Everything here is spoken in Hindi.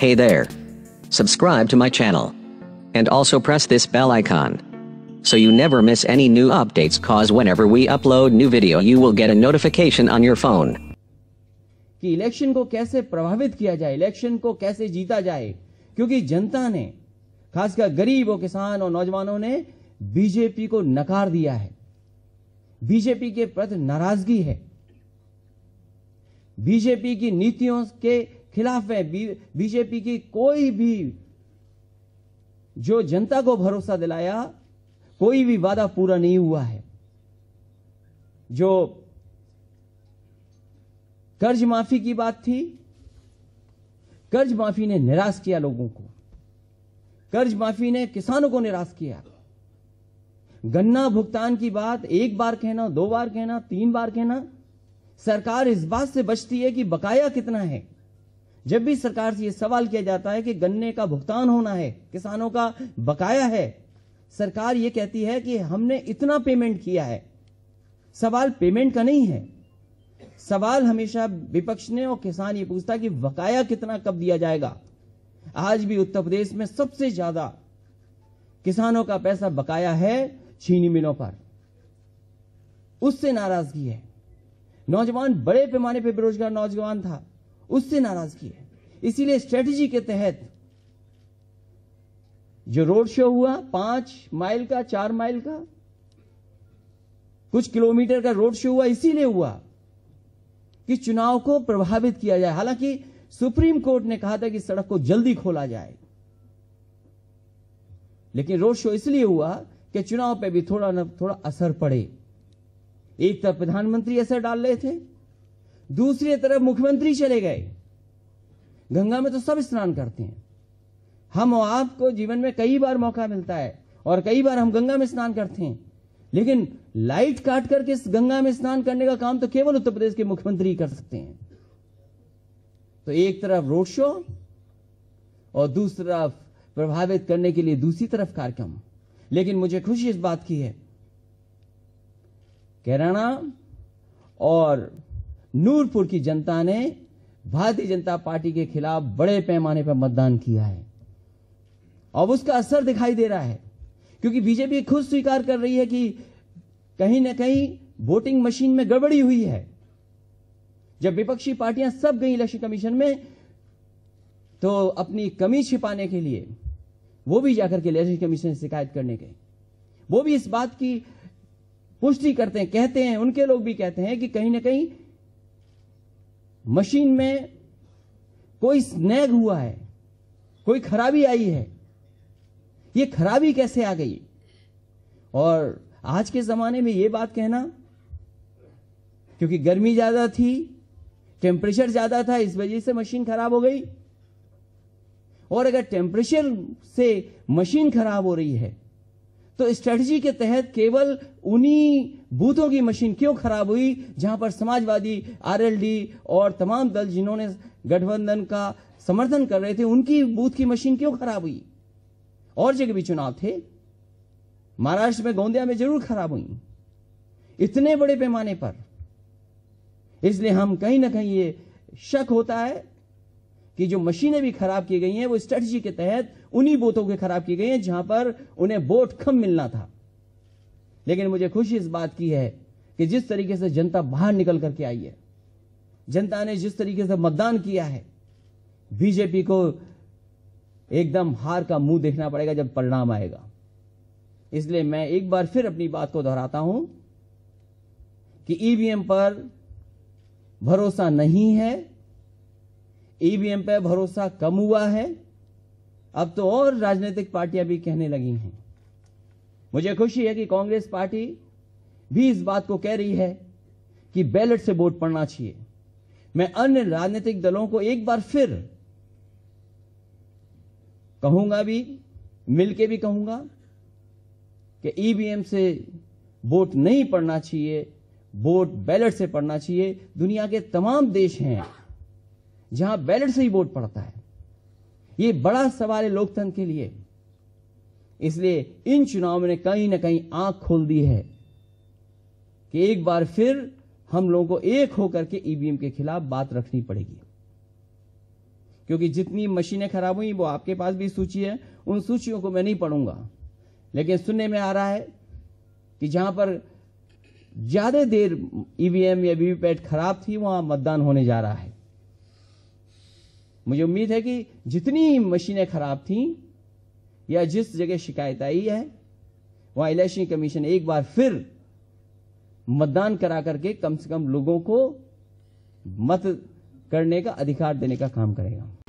Hey there. Subscribe to my channel. And also press this bell icon. So you never miss any new updates cause whenever we upload new video you will get a notification on your phone. कि इलेक्शन को कैसे प्रभावित किया जाए इलेक्शन को कैसे जीता जाए क्योंकि जनता ने खासकर गरीब और किसान और नौजवानों ने बीजेपी को नकार दिया है बीजेपी के प्रति नाराजगी है बीजेपी की नीतियों के खिलाफ है बीजेपी की कोई भी जो जनता को भरोसा दिलाया कोई भी वादा पूरा नहीं हुआ है जो कर्ज माफी की बात थी कर्ज माफी ने निराश किया लोगों को कर्ज माफी ने किसानों को निराश किया गन्ना भुगतान की बात एक बार कहना दो बार कहना तीन बार कहना सरकार इस बात से बचती है कि बकाया कितना है जब भी सरकार से यह सवाल किया जाता है कि गन्ने का भुगतान होना है किसानों का बकाया है सरकार ये कहती है कि हमने इतना पेमेंट किया है सवाल पेमेंट का नहीं है सवाल हमेशा विपक्ष ने और किसान ये पूछता कि बकाया कितना कब दिया जाएगा आज भी उत्तर प्रदेश में सबसे ज्यादा किसानों का पैसा बकाया है चीनी मिलों पर उससे नाराजगी है नौजवान बड़े पैमाने पर बेरोजगार नौजवान था उससे नाराजगी है इसीलिए स्ट्रेटेजी के तहत जो रोड शो हुआ पांच माइल का चार माइल का कुछ किलोमीटर का रोड शो हुआ इसीलिए हुआ कि चुनाव को प्रभावित किया जाए हालांकि सुप्रीम कोर्ट ने कहा था कि सड़क को जल्दी खोला जाए लेकिन रोड शो इसलिए हुआ कि चुनाव पे भी थोड़ा न थोड़ा असर पड़े एक तरफ प्रधानमंत्री असर डाल रहे थे दूसरी तरफ मुख्यमंत्री चले गए गंगा में तो सब स्नान करते हैं हम और आपको जीवन में कई बार मौका मिलता है और कई बार हम गंगा में स्नान करते हैं लेकिन लाइट काट करके इस गंगा में स्नान करने का काम तो केवल उत्तर प्रदेश के मुख्यमंत्री कर सकते हैं तो एक तरफ रोड शो और दूसरी तरफ प्रभावित करने के लिए दूसरी तरफ कार्यक्रम लेकिन मुझे खुशी इस बात की है कैराना और नूरपुर की जनता ने भारतीय जनता पार्टी के खिलाफ बड़े पैमाने पर मतदान किया है अब उसका असर दिखाई दे रहा है क्योंकि बीजेपी खुद स्वीकार कर रही है कि कहीं ना कहीं वोटिंग मशीन में गड़बड़ी हुई है जब विपक्षी पार्टियां सब गई इलेक्शन कमीशन में तो अपनी कमी छिपाने के लिए वो भी जाकर के इलेक्शन कमीशन से शिकायत करने गए वो भी इस बात की पुष्टि करते हैं कहते हैं उनके लोग भी कहते हैं कि कहीं ना कहीं मशीन में कोई स्नैग हुआ है कोई खराबी आई है ये खराबी कैसे आ गई और आज के ज़माने में ये बात कहना क्योंकि गर्मी ज़्यादा थी टेम्परेचर ज़्यादा था इस वजह से मशीन खराब हो गई और अगर टेम्परेचर से मशीन खराब हो रही है तो स्ट्रेटजी के तहत केवल उन्हीं बूथों की मशीन क्यों खराब हुई जहां पर समाजवादी आरएलडी और तमाम दल जिन्होंने गठबंधन का समर्थन कर रहे थे उनकी बूथ की मशीन क्यों खराब हुई और जगह भी चुनाव थे महाराष्ट्र में गोंदिया में जरूर खराब हुई इतने बड़े पैमाने पर इसलिए हम कहीं ना कहीं ये शक होता है कि जो मशीनें भी खराब की गई हैं वो स्ट्रेटजी के तहत उन्हीं बोतों के खराब की गई हैं जहां पर उन्हें वोट कम मिलना था लेकिन मुझे खुशी इस बात की है कि जिस तरीके से जनता बाहर निकल करके आई है जनता ने जिस तरीके से मतदान किया है बीजेपी को एकदम हार का मुंह देखना पड़ेगा जब परिणाम आएगा इसलिए मैं एक बार फिर अपनी बात को दोहराता हूं कि ईवीएम पर भरोसा नहीं है ईवीएम पर भरोसा कम हुआ है अब तो और राजनीतिक पार्टियां भी कहने लगी हैं मुझे खुशी है कि कांग्रेस पार्टी भी इस बात को कह रही है कि बैलेट से वोट पड़ना चाहिए मैं अन्य राजनीतिक दलों को एक बार फिर कहूंगा भी मिलके भी कहूंगा कि ईवीएम से वोट नहीं पड़ना चाहिए वोट बैलेट से पड़ना चाहिए दुनिया के तमाम देश हैं जहां बैलेट से ही वोट पड़ता है ये बड़ा सवाल है लोकतंत्र के लिए इसलिए इन चुनावों ने कहीं ना कहीं आंख खोल दी है कि एक बार फिर हम लोगों को एक होकर के ईवीएम e के खिलाफ बात रखनी पड़ेगी क्योंकि जितनी मशीनें खराब हुई वो आपके पास भी सूची है उन सूचियों को मैं नहीं पढ़ूंगा लेकिन सुनने में आ रहा है कि जहां पर ज्यादा देर ईवीएम e या वीवीपैट खराब थी वहां मतदान होने जा रहा है मुझे उम्मीद है कि जितनी मशीनें खराब थीं या जिस जगह शिकायत आई है वहां इलेक्शन कमीशन एक बार फिर मतदान करा करके कम से कम लोगों को मत करने का अधिकार देने का काम करेगा